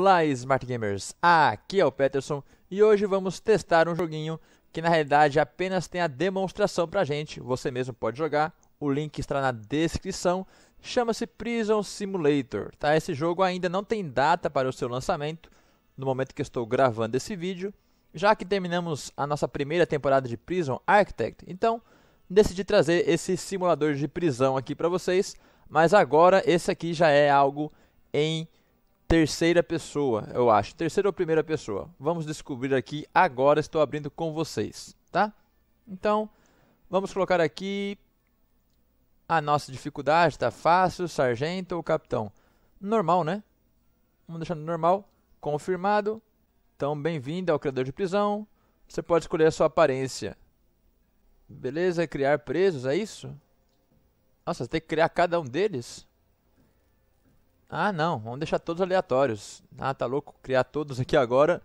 Olá Smart Gamers, aqui é o Peterson e hoje vamos testar um joguinho que na realidade apenas tem a demonstração pra gente, você mesmo pode jogar, o link está na descrição, chama-se Prison Simulator, tá? Esse jogo ainda não tem data para o seu lançamento, no momento que estou gravando esse vídeo, já que terminamos a nossa primeira temporada de Prison Architect, então decidi trazer esse simulador de prisão aqui para vocês, mas agora esse aqui já é algo em terceira pessoa, eu acho. Terceira ou primeira pessoa. Vamos descobrir aqui agora. Estou abrindo com vocês, tá? Então, vamos colocar aqui a nossa dificuldade. Está fácil, sargento ou capitão? Normal, né? Vamos deixar normal. Confirmado. Então, bem-vindo ao criador de prisão. Você pode escolher a sua aparência. Beleza, criar presos, é isso? Nossa, tem que criar cada um deles? Ah, não, vamos deixar todos aleatórios. Ah, tá louco, criar todos aqui agora.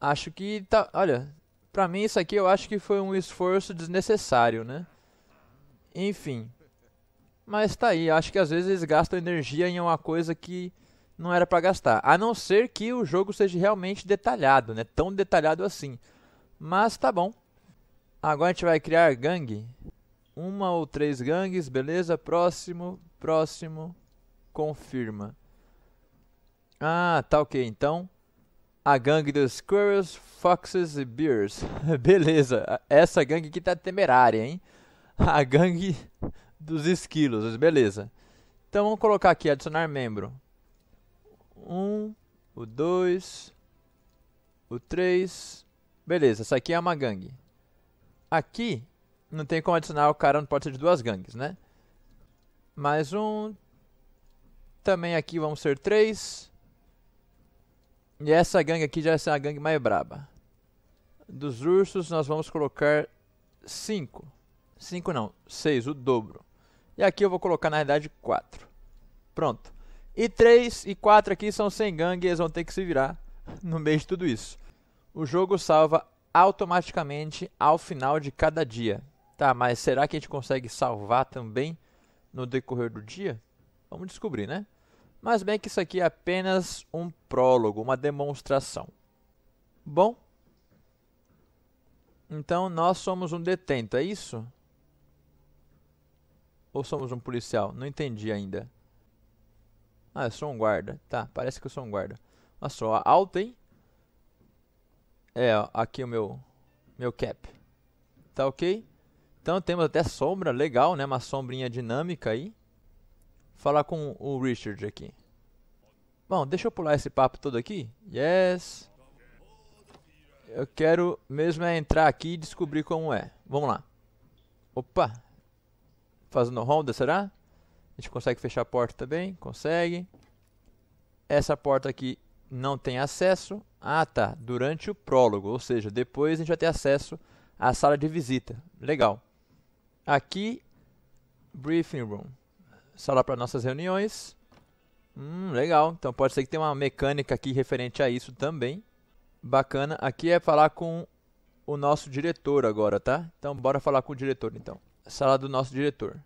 Acho que tá, olha, pra mim isso aqui eu acho que foi um esforço desnecessário, né? Enfim. Mas tá aí, acho que às vezes eles gastam energia em uma coisa que não era para gastar. A não ser que o jogo seja realmente detalhado, né? Tão detalhado assim. Mas tá bom. Agora a gente vai criar gangue. Uma ou três gangues, beleza? Próximo, próximo, confirma. Ah, tá ok. Então, a gangue dos Squirrels, Foxes e Bears. Beleza, essa gangue aqui tá temerária, hein? A gangue dos esquilos, beleza. Então vamos colocar aqui, adicionar membro. Um, o dois, o três. Beleza, essa aqui é uma gangue. Aqui, não tem como adicionar o cara, não pode ser de duas gangues, né? Mais um, também aqui vamos ser três. E essa gangue aqui já é a gangue mais braba. Dos ursos nós vamos colocar cinco. Cinco não, seis, o dobro. E aqui eu vou colocar na realidade quatro. Pronto. E três e quatro aqui são sem gangue e eles vão ter que se virar no meio de tudo isso. O jogo salva automaticamente ao final de cada dia. Tá, mas será que a gente consegue salvar também no decorrer do dia? Vamos descobrir, né? Mas bem que isso aqui é apenas um prólogo, uma demonstração. Bom, então nós somos um detento, é isso? Ou somos um policial? Não entendi ainda. Ah, eu sou um guarda. Tá, parece que eu sou um guarda. Nossa, alta, hein? É, ó, aqui o meu, meu cap. Tá ok? Então temos até sombra, legal, né? Uma sombrinha dinâmica aí falar com o Richard aqui. Bom, deixa eu pular esse papo todo aqui. Yes. Eu quero mesmo é entrar aqui e descobrir como é. Vamos lá. Opa. Fazendo ronda, será? A gente consegue fechar a porta também? Consegue. Essa porta aqui não tem acesso. Ah, tá. Durante o prólogo, ou seja, depois a gente vai ter acesso à sala de visita. Legal. Aqui, briefing room sala para nossas reuniões. Hum, legal. Então pode ser que tenha uma mecânica aqui referente a isso também. Bacana. Aqui é falar com o nosso diretor agora, tá? Então bora falar com o diretor então. Sala do nosso diretor.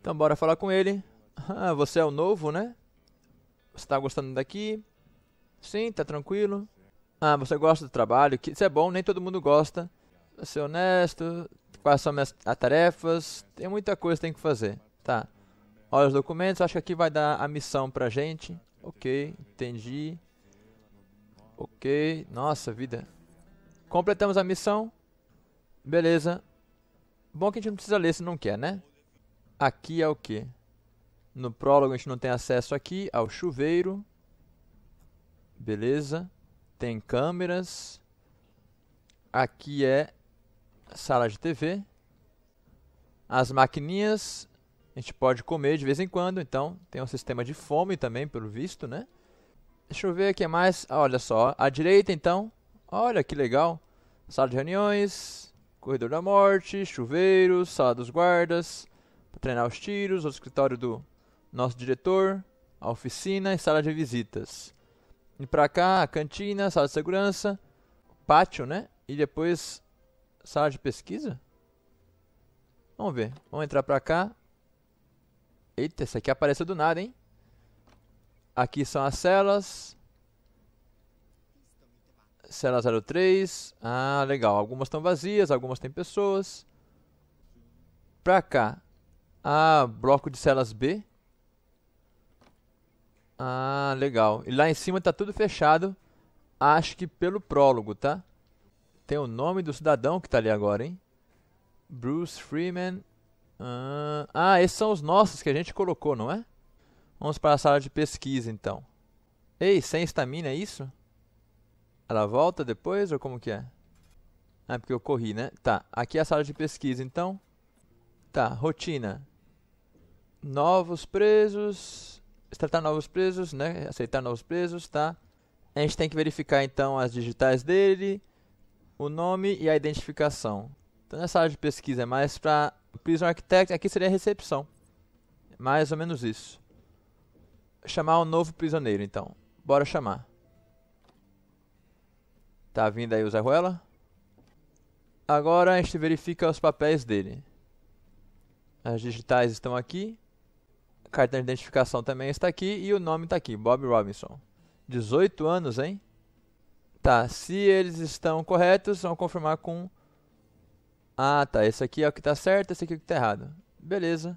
Então bora falar com ele. Ah, você é o novo, né? Você tá gostando daqui? Sim, tá tranquilo. Ah, você gosta do trabalho? Isso é bom, nem todo mundo gosta. Ser honesto, quais são minhas tarefas? Tem muita coisa que tem que fazer. Tá. Olha os documentos, acho que aqui vai dar a missão pra gente. Ok, entendi. Ok, nossa vida. Completamos a missão. Beleza. Bom que a gente não precisa ler se não quer, né? Aqui é o que? No prólogo a gente não tem acesso aqui ao chuveiro. Beleza. Tem câmeras. Aqui é sala de TV. As maquininhas a gente pode comer de vez em quando, então tem um sistema de fome também, pelo visto, né? Deixa eu ver o que mais. Ah, olha só, à direita então, olha que legal. Sala de reuniões, corredor da morte, chuveiros, sala dos guardas, para treinar os tiros, o escritório do nosso diretor, a oficina e sala de visitas. E para cá, a cantina, sala de segurança, pátio, né? E depois sala de pesquisa? Vamos ver. Vamos entrar para cá. Eita, essa aqui apareceu do nada, hein? Aqui são as celas. Cela 03. Ah, legal. Algumas estão vazias, algumas têm pessoas. Pra cá. Ah, bloco de celas B. Ah, legal. E lá em cima tá tudo fechado. Acho que pelo prólogo, tá? Tem o nome do cidadão que tá ali agora, hein? Bruce Freeman ah, ah, esses são os nossos que a gente colocou, não é? Vamos para a sala de pesquisa, então. Ei, sem estamina é isso? Ela volta depois ou como que é? Ah, é porque eu corri, né? Tá, aqui é a sala de pesquisa, então. Tá, rotina. Novos presos. Tratar novos presos, né? Aceitar novos presos, tá? A gente tem que verificar, então, as digitais dele, o nome e a identificação. Então, nessa sala de pesquisa é mais para Prison Architect, aqui seria recepção. Mais ou menos isso. Chamar um novo prisioneiro, então. Bora chamar. Tá vindo aí o Zé Ruela. Agora a gente verifica os papéis dele. As digitais estão aqui. A carta de identificação também está aqui. E o nome está aqui, Bob Robinson. 18 anos, hein? Tá, se eles estão corretos, vamos confirmar com ah, tá. Esse aqui é o que tá certo, esse aqui é o que tá errado. Beleza.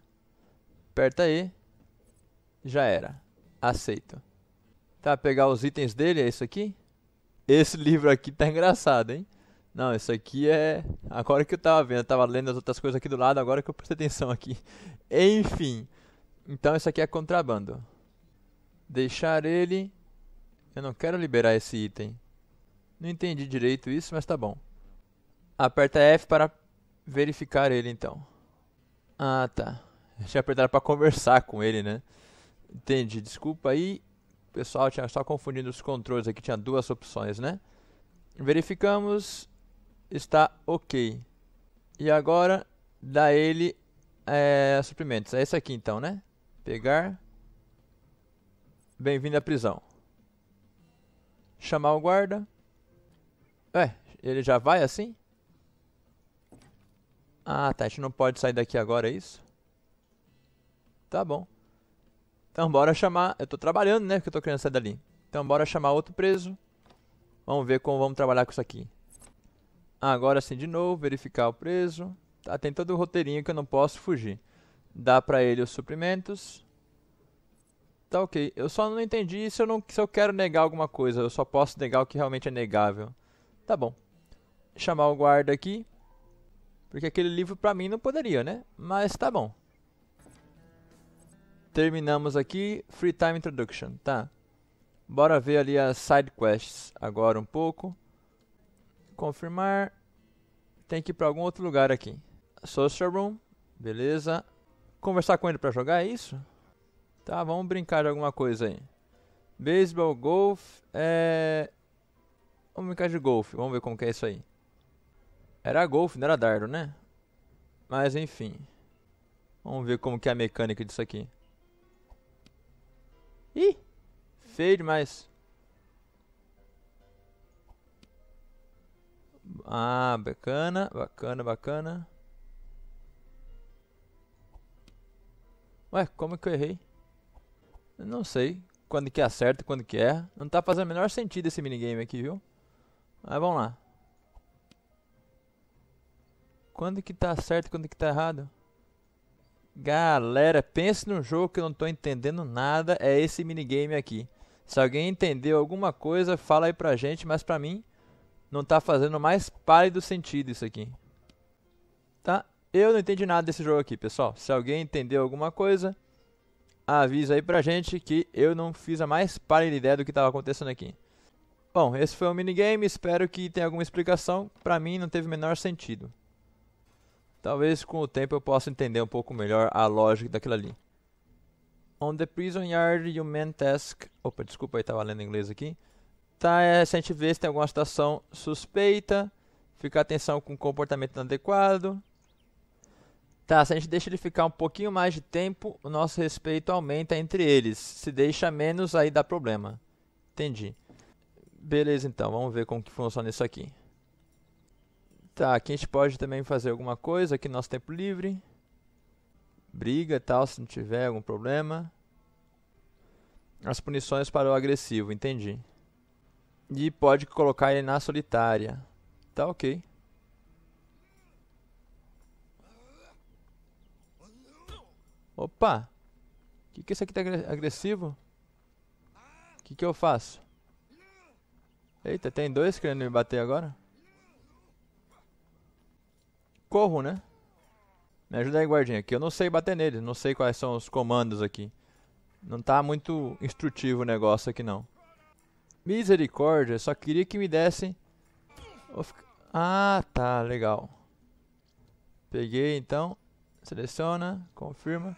Aperta aí. Já era. Aceito. Tá, pegar os itens dele, é isso aqui? Esse livro aqui tá engraçado, hein? Não, isso aqui é. Agora que eu tava vendo, eu tava lendo as outras coisas aqui do lado, agora que eu prestei atenção aqui. Enfim. Então isso aqui é contrabando. Deixar ele. Eu não quero liberar esse item. Não entendi direito isso, mas tá bom. Aperta F para verificar ele então. Ah, tá. Já apertado para conversar com ele, né? Entendi. Desculpa aí. Pessoal, tinha só confundindo os controles aqui, tinha duas opções, né? Verificamos. Está OK. E agora dá ele é, suprimentos. É esse aqui então, né? Pegar. Bem-vindo à prisão. Chamar o guarda. Ué, ele já vai assim? Ah, tá. A gente não pode sair daqui agora, é isso? Tá bom. Então bora chamar... Eu tô trabalhando, né? Porque eu tô querendo sair dali. Então bora chamar outro preso. Vamos ver como vamos trabalhar com isso aqui. Ah, agora sim, de novo, verificar o preso. Tá, tem todo o roteirinho que eu não posso fugir. Dá pra ele os suprimentos. Tá ok. Eu só não entendi se eu, não, se eu quero negar alguma coisa. Eu só posso negar o que realmente é negável. Tá bom. Chamar o guarda aqui. Porque aquele livro pra mim não poderia, né? Mas tá bom. Terminamos aqui Free Time Introduction, tá? Bora ver ali as side quests agora um pouco. Confirmar. Tem que ir pra algum outro lugar aqui. Social Room, beleza. Conversar com ele pra jogar, é isso? Tá, vamos brincar de alguma coisa aí. Baseball, golfe, é... Vamos brincar de golfe, vamos ver como que é isso aí. Era golfe, não era dardo, né? Mas enfim. Vamos ver como que é a mecânica disso aqui. Ih! Feio demais. Ah, bacana, bacana, bacana. Ué, como que eu errei? Eu não sei quando que acerta e quando que erra. Não tá fazendo o menor sentido esse minigame aqui, viu? Mas vamos lá. Quando que tá certo, quando que tá errado? Galera, pense num jogo que eu não tô entendendo nada, é esse minigame aqui. Se alguém entendeu alguma coisa, fala aí pra gente, mas pra mim não tá fazendo mais pálido sentido isso aqui. Tá? Eu não entendi nada desse jogo aqui, pessoal. Se alguém entendeu alguma coisa, avisa aí pra gente que eu não fiz a mais pálida ideia do que estava acontecendo aqui. Bom, esse foi o minigame, espero que tenha alguma explicação. Pra mim não teve o menor sentido. Talvez com o tempo eu possa entender um pouco melhor a lógica daquilo ali. On the prison yard, you man task. Opa, desculpa aí, estava lendo em inglês aqui. Tá, é, se a gente vê se tem alguma situação suspeita. Ficar atenção com o comportamento inadequado. Tá, se a gente deixa ele ficar um pouquinho mais de tempo, o nosso respeito aumenta entre eles. Se deixa menos, aí dá problema. Entendi. Beleza, então, vamos ver como que funciona isso aqui. Tá, aqui a gente pode também fazer alguma coisa aqui no nosso tempo livre. Briga e tal, se não tiver algum problema. As punições para o agressivo, entendi. E pode colocar ele na solitária. Tá ok. Opa! O que, que esse aqui tá agressivo? O que, que eu faço? Eita, tem dois querendo me bater agora? Corro, né? Me ajuda aí, guardinha, aqui. Eu não sei bater nele, não sei quais são os comandos aqui. Não tá muito instrutivo o negócio aqui, não. Misericórdia, só queria que me dessem... Ah, tá, legal. Peguei, então. Seleciona, confirma.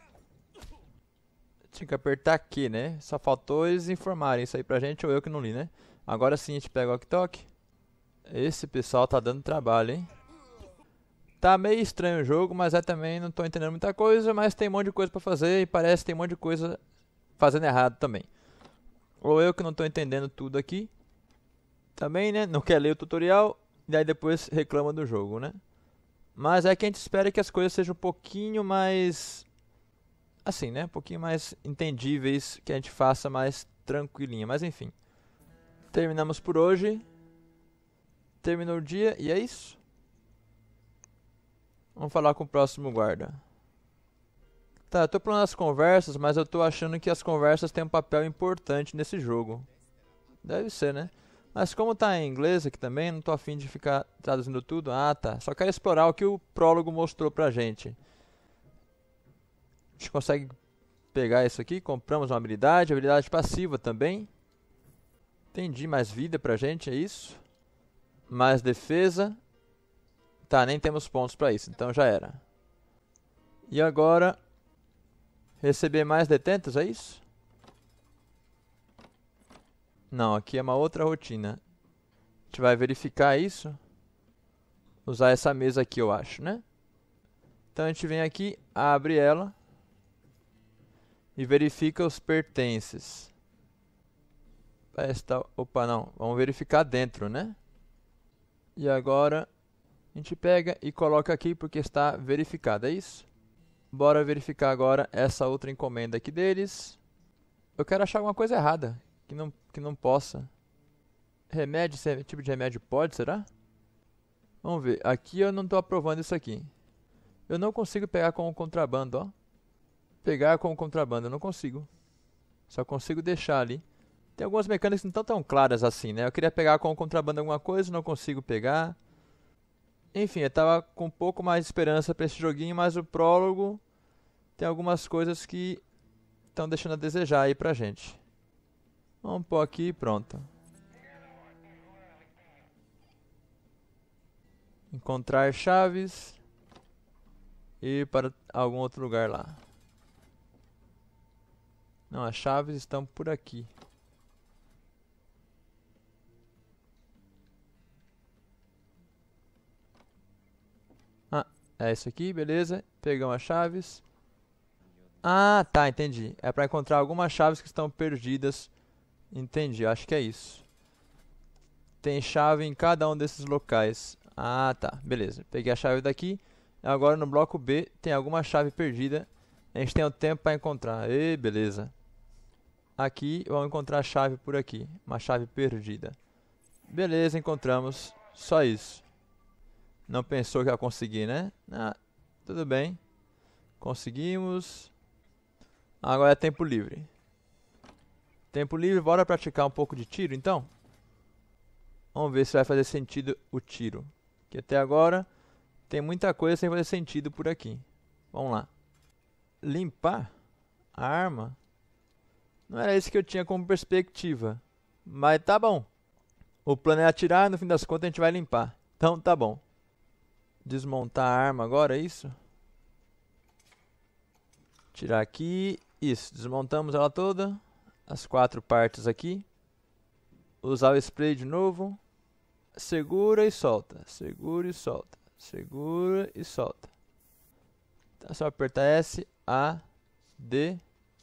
Tinha que apertar aqui, né? Só faltou eles informarem isso aí pra gente, ou eu que não li, né? Agora sim, a gente pega o ok-tok. Esse pessoal tá dando trabalho, hein? Tá meio estranho o jogo, mas é também não tô entendendo muita coisa, mas tem um monte de coisa para fazer e parece que tem um monte de coisa fazendo errado também. Ou eu que não tô entendendo tudo aqui. Também, né? Não quer ler o tutorial e aí depois reclama do jogo, né? Mas é que a gente espera que as coisas sejam um pouquinho mais assim, né? Um pouquinho mais entendíveis, que a gente faça mais tranquilinha, mas enfim. Terminamos por hoje. Terminou o dia e é isso. Vamos falar com o próximo guarda. Tá, eu tô falando as conversas, mas eu tô achando que as conversas têm um papel importante nesse jogo. Deve ser, né? Mas como tá em inglês aqui também, não tô afim de ficar traduzindo tudo. Ah, tá. Só quero explorar o que o prólogo mostrou pra gente. A gente consegue pegar isso aqui. Compramos uma habilidade, habilidade passiva também. Entendi, mais vida pra gente, é isso? Mais defesa. Tá, nem temos pontos para isso, então já era. E agora... Receber mais detentos, é isso? Não, aqui é uma outra rotina. A gente vai verificar isso. Usar essa mesa aqui, eu acho, né? Então a gente vem aqui, abre ela. E verifica os pertences. Parece Opa, não. Vamos verificar dentro, né? E agora a gente pega e coloca aqui porque está verificada, é isso? Bora verificar agora essa outra encomenda aqui deles. Eu quero achar alguma coisa errada, que não, que não possa. Remédio, esse tipo de remédio pode, será? Vamos ver, aqui eu não estou aprovando isso aqui. Eu não consigo pegar com o contrabando, ó. Pegar com o contrabando, eu não consigo. Só consigo deixar ali. Tem algumas mecânicas que não estão tão claras assim, né? Eu queria pegar com o contrabando alguma coisa, não consigo pegar. Enfim, eu tava com um pouco mais de esperança para esse joguinho, mas o prólogo tem algumas coisas que estão deixando a desejar aí pra gente. Vamos pôr aqui e pronto. Encontrar chaves e ir para algum outro lugar lá. Não, as chaves estão por aqui. É isso aqui, beleza. Pegamos as chaves. Ah, tá, entendi. É para encontrar algumas chaves que estão perdidas. Entendi, acho que é isso. Tem chave em cada um desses locais. Ah, tá, beleza. Peguei a chave daqui. Agora no bloco B tem alguma chave perdida. A gente tem o tempo para encontrar. E beleza. Aqui vamos encontrar a chave por aqui. Uma chave perdida. Beleza, encontramos. Só isso. Não pensou que ia conseguir, né? Ah, tudo bem. Conseguimos. Agora é tempo livre. Tempo livre, bora praticar um pouco de tiro, então? Vamos ver se vai fazer sentido o tiro. Que até agora tem muita coisa sem fazer sentido por aqui. Vamos lá. Limpar a arma. Não era isso que eu tinha como perspectiva. Mas tá bom. O plano é atirar, no fim das contas a gente vai limpar. Então tá bom desmontar a arma agora, é isso? Tirar aqui. Isso, desmontamos ela toda. As quatro partes aqui. Usar o spray de novo. Segura e solta. Segura e solta. Segura e solta. Então é só apertar S, A, D,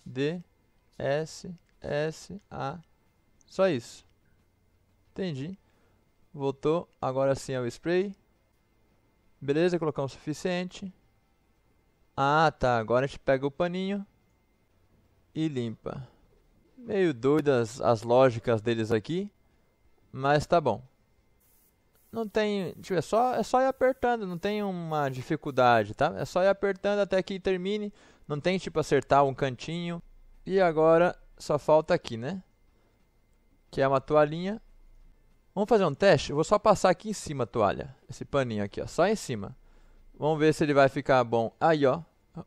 D, S, S, A. Só isso. Entendi. Voltou. Agora sim é o spray. Beleza, colocamos o suficiente. Ah, tá. Agora a gente pega o paninho e limpa. Meio doidas as lógicas deles aqui, mas tá bom. Não tem, tipo, é só, é só ir apertando, não tem uma dificuldade, tá? É só ir apertando até que termine, não tem tipo acertar um cantinho. E agora só falta aqui, né? Que é uma toalhinha Vamos fazer um teste? Eu vou só passar aqui em cima a toalha. Esse paninho aqui, ó. Só em cima. Vamos ver se ele vai ficar bom. Aí, ó.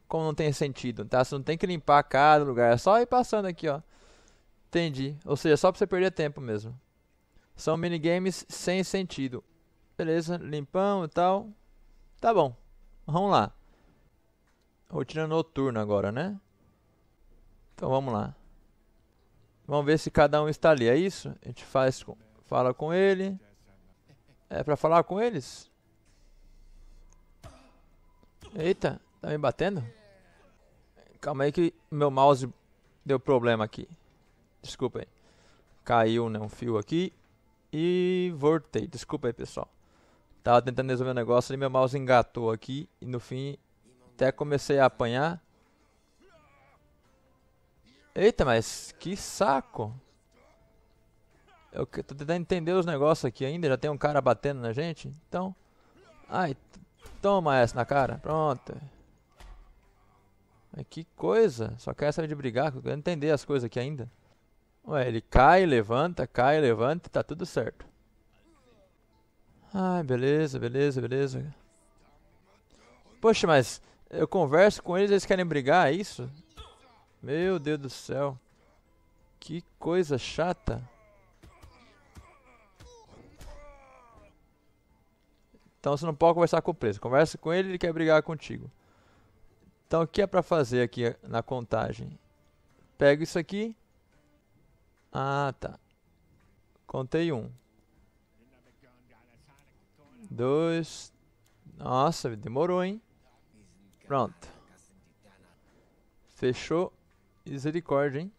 Como não tem sentido, tá? Você não tem que limpar cada lugar. É só ir passando aqui, ó. Entendi. Ou seja, só pra você perder tempo mesmo. São minigames sem sentido. Beleza, limpão e tal. Tá bom. Vamos lá. Rotina noturna agora, né? Então vamos lá. Vamos ver se cada um está ali, é isso? A gente faz com... Fala com ele. É pra falar com eles? Eita, tá me batendo? Calma aí que meu mouse deu problema aqui. Desculpa aí. Caiu né, um fio aqui. E voltei. Desculpa aí, pessoal. Tava tentando resolver o um negócio e meu mouse engatou aqui. E no fim, até comecei a apanhar. Eita, mas que saco. Eu tô tentando entender os negócios aqui ainda, já tem um cara batendo na gente, então... Ai, toma essa na cara, pronto. Ai, que coisa, só quer saber de brigar, eu quero entender as coisas aqui ainda. Ué, ele cai, levanta, cai, levanta, tá tudo certo. Ai, beleza, beleza, beleza. Poxa, mas eu converso com eles, eles querem brigar, é isso? Meu Deus do céu. Que coisa chata. Então você não pode conversar com o preso. Conversa com ele, ele quer brigar contigo. Então o que é para fazer aqui na contagem? Pego isso aqui. Ah, tá. Contei um. Dois. Nossa, demorou, hein? Pronto. Fechou. Misericórdia, hein?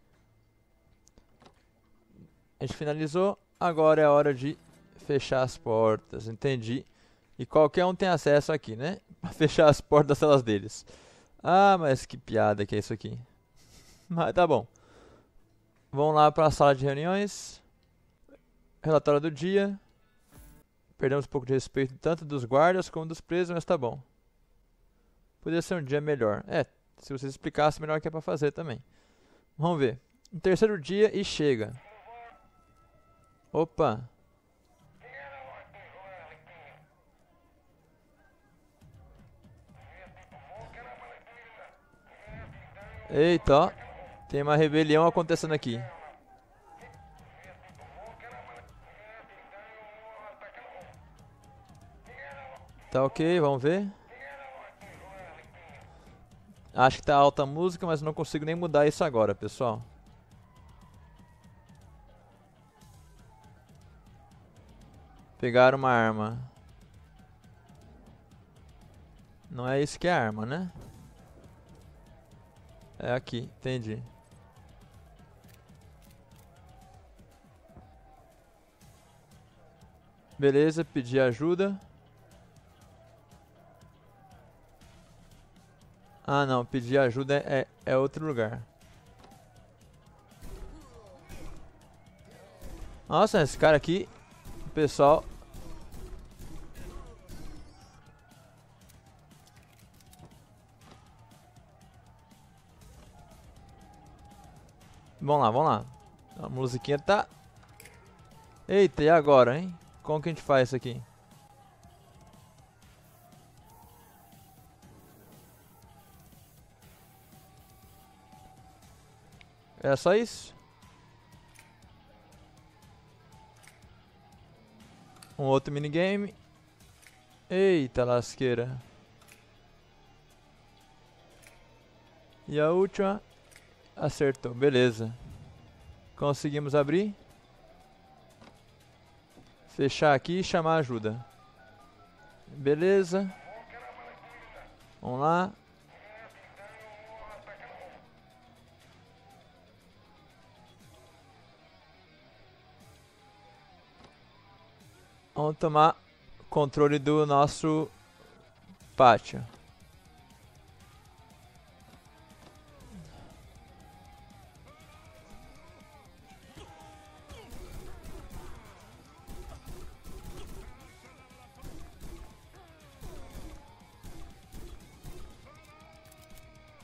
A gente finalizou. Agora é a hora de fechar as portas. Entendi e qualquer um tem acesso aqui, né? Pra fechar as portas das celas deles. Ah, mas que piada que é isso aqui. Mas tá bom. Vamos lá para a sala de reuniões. Relatório do dia. Perdemos um pouco de respeito tanto dos guardas como dos presos, mas tá bom. Poderia ser um dia melhor. É, se vocês explicassem melhor o que é para fazer também. Vamos ver. Um terceiro dia e chega. Opa! Eita, Tem uma rebelião acontecendo aqui. Tá ok, vamos ver. Acho que tá alta a música, mas não consigo nem mudar isso agora, pessoal. Pegaram uma arma. Não é isso que é arma, né? É aqui, entendi. Beleza, pedi ajuda. Ah não, pedir ajuda é, é outro lugar. Nossa, esse cara aqui, o pessoal vamos lá, vamos lá. A musiquinha tá... Eita, e agora, hein? Como que a gente faz isso aqui? É só isso? Um outro minigame. Eita lasqueira. E a última. Acertou, beleza. Conseguimos abrir. Fechar aqui e chamar ajuda. Beleza. Vamos lá. Vamos tomar controle do nosso pátio.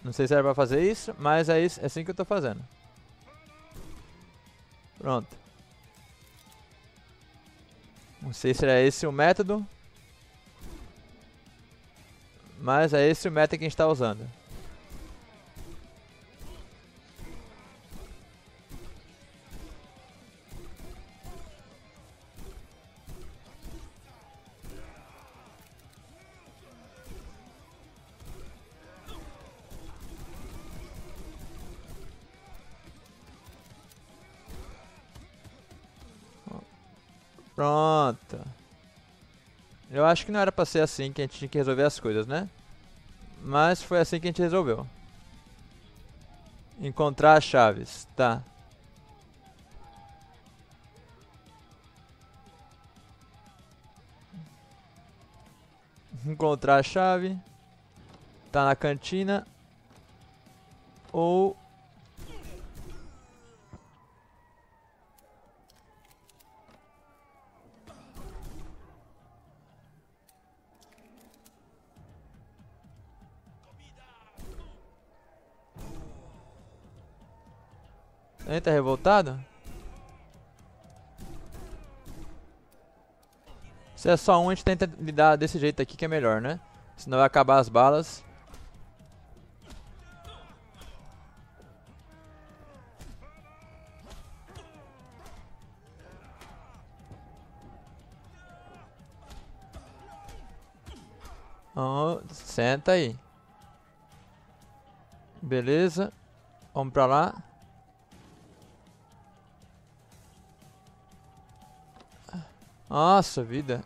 Não sei se era pra fazer isso, mas é, isso, é assim que eu tô fazendo. Pronto. Não sei se era esse o método. Mas é esse o método que a gente está usando. acho que não era pra ser assim que a gente tinha que resolver as coisas, né? Mas foi assim que a gente resolveu. Encontrar as chaves, tá. Encontrar a chave. Tá na cantina. Ou Ele tá revoltado? Se é só um, a gente tenta lidar desse jeito aqui que é melhor, né? Senão vai acabar as balas. Oh, senta aí. Beleza. Vamos pra lá. Nossa vida.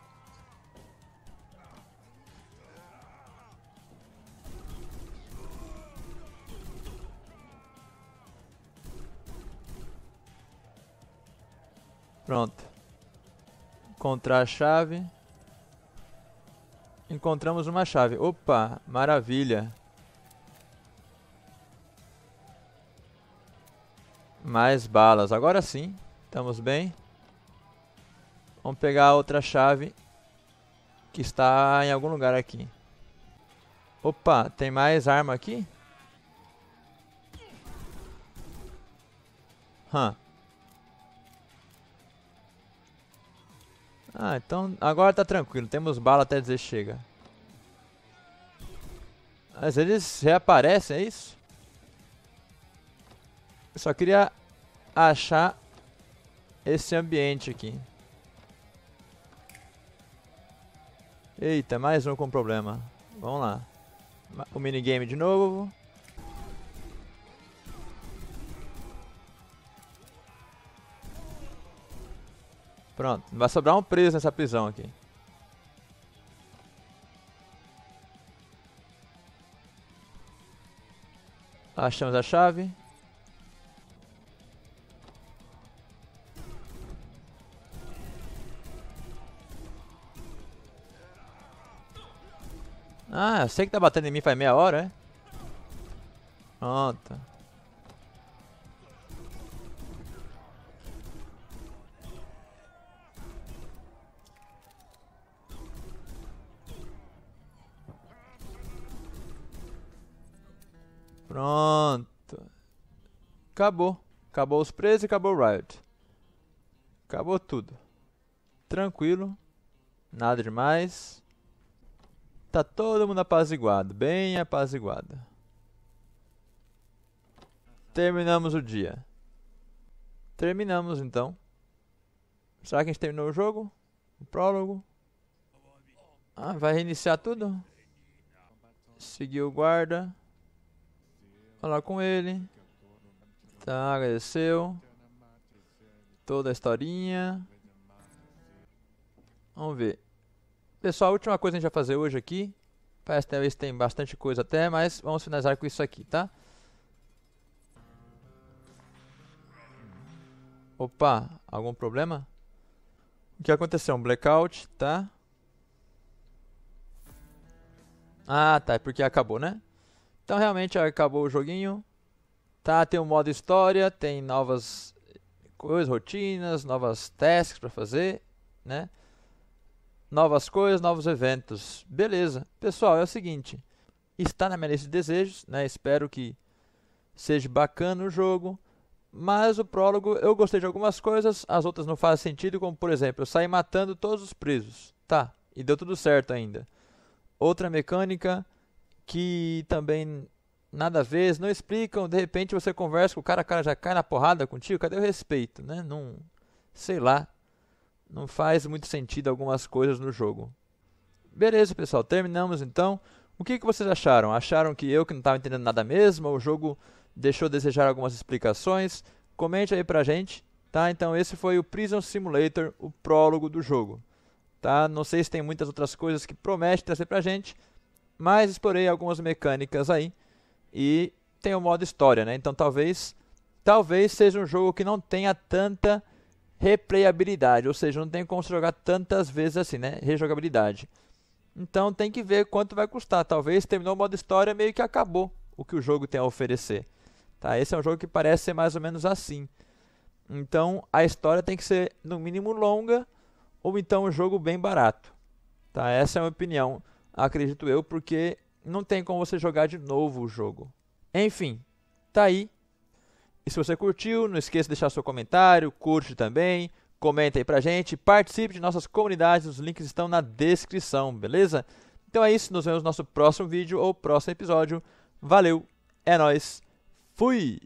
Pronto. Encontrar a chave. Encontramos uma chave. Opa, maravilha. Mais balas. Agora sim. Estamos bem. Vamos pegar a outra chave que está em algum lugar aqui. Opa, tem mais arma aqui? Hã. Huh. Ah, então agora tá tranquilo. Temos bala até dizer chega. Mas eles reaparecem, é isso? Eu só queria achar esse ambiente aqui. Eita, mais um com problema. Vamos lá. O minigame de novo. Pronto, vai sobrar um preso nessa prisão aqui. Achamos a chave. eu sei que tá batendo em mim faz meia hora, é? Pronto. Pronto. Acabou. Acabou os presos e acabou o Riot. Acabou tudo. Tranquilo. Nada demais. Tá todo mundo apaziguado, bem apaziguado. Terminamos o dia. Terminamos então. Será que a gente terminou o jogo? O prólogo? Ah, vai reiniciar tudo? Seguiu o guarda. Falar com ele. Tá, agradeceu. Toda a historinha. Vamos ver. Pessoal, a última coisa que a gente vai fazer hoje aqui. Parece que tem bastante coisa até, mas vamos finalizar com isso aqui, tá? Opa, algum problema? O que aconteceu? Um blackout, tá? Ah, tá, é porque acabou, né? Então realmente acabou o joguinho. Tá, tem o um modo história, tem novas coisas, rotinas, novas tasks para fazer, né? novas coisas, novos eventos. Beleza. Pessoal, é o seguinte, está na minha lista de desejos, né? Espero que seja bacana o jogo. Mas o prólogo, eu gostei de algumas coisas, as outras não fazem sentido, como por exemplo, eu saí matando todos os presos. Tá, e deu tudo certo ainda. Outra mecânica que também nada a ver, não explicam, de repente você conversa com o cara, o cara já cai na porrada contigo, cadê o respeito, né? Não, sei lá, não faz muito sentido algumas coisas no jogo. Beleza, pessoal, terminamos então. O que, que vocês acharam? Acharam que eu que não estava entendendo nada mesmo? O jogo deixou desejar algumas explicações? Comente aí pra gente, tá? Então esse foi o Prison Simulator, o prólogo do jogo. Tá? Não sei se tem muitas outras coisas que promete trazer pra gente, mas explorei algumas mecânicas aí. E tem o modo história, né? Então talvez, talvez seja um jogo que não tenha tanta replayabilidade, ou seja, não tem como se jogar tantas vezes assim, né? Rejogabilidade. Então tem que ver quanto vai custar. Talvez terminou o modo história meio que acabou o que o jogo tem a oferecer. Tá? Esse é um jogo que parece ser mais ou menos assim. Então a história tem que ser no mínimo longa ou então um jogo bem barato. Tá? Essa é a minha opinião, acredito eu, porque não tem como você jogar de novo o jogo. Enfim, tá aí e se você curtiu, não esqueça de deixar seu comentário, curte também, comenta aí pra gente, participe de nossas comunidades, os links estão na descrição, beleza? Então é isso, nos vemos no nosso próximo vídeo ou próximo episódio. Valeu, é nós. Fui.